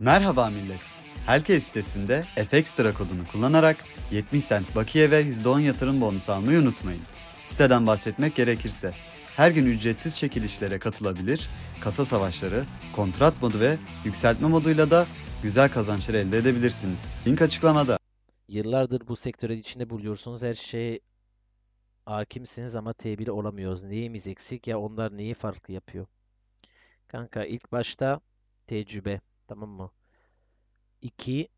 Merhaba millet. Helke sitesinde FXTRA kodunu kullanarak 70 cent bakiye ve %10 yatırım bonusu almayı unutmayın. Siteden bahsetmek gerekirse her gün ücretsiz çekilişlere katılabilir, kasa savaşları, kontrat modu ve yükseltme moduyla da güzel kazançlar elde edebilirsiniz. Link açıklamada. Yıllardır bu sektörün içinde buluyorsunuz her şey hakimsiniz ama tebir olamıyoruz. Neyimiz eksik ya onlar neyi farklı yapıyor? Kanka ilk başta tecrübe. Tamam mı? 2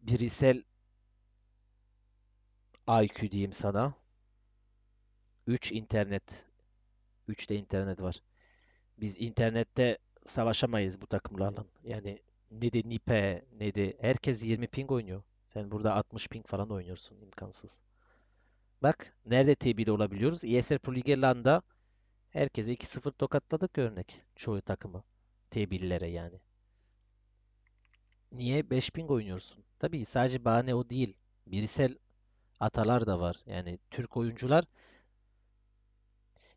bireysel IQ diyeyim sana. 3 internet. 3 de internet var. Biz internette savaşamayız bu takımlarla. Yani ne de Nipe ne de herkes 20 ping oynuyor. Sen burada 60 ping falan oynuyorsun imkansız. Bak nerede tebili olabiliyoruz? ESL Pro Lig'e Herkese 2-0 tokatladık örnek. Çoğu takımı. Tebillere yani. Niye 5000 ping oynuyorsun? Tabii sadece bahane o değil. Birisel atalar da var. Yani Türk oyuncular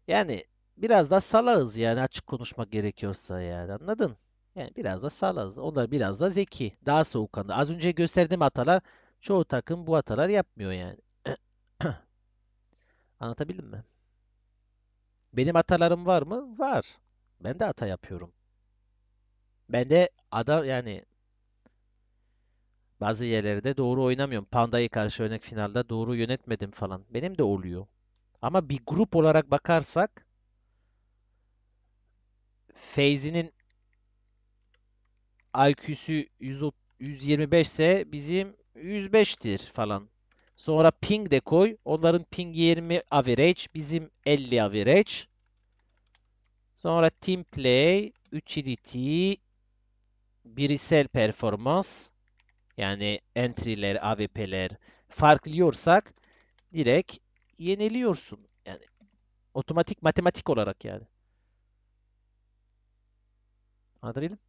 yani biraz da salağız yani açık konuşmak gerekiyorsa yani anladın? Yani biraz da salağız. Onlar biraz da zeki. Daha soğukkanlı. Az önce gösterdiğim atalar, çoğu takım bu atalar yapmıyor yani. Anlatabildim mi? Benim hatalarım var mı? Var. Ben de hata yapıyorum. Ben de adam yani bazı yerlerde doğru oynamıyorum. Panda'yı karşı örnek finalde doğru yönetmedim falan. Benim de oluyor. Ama bir grup olarak bakarsak Feyzi'nin IQ'su 125 ise bizim 105'tir falan. Sonra ping de koy. Onların ping 20 average. Bizim 50 average. Sonra team play, utility, birisel performans. Yani entry'ler, avp'ler. farklıyorsak direkt yeniliyorsun. Yani otomatik matematik olarak yani. Anlatabildim?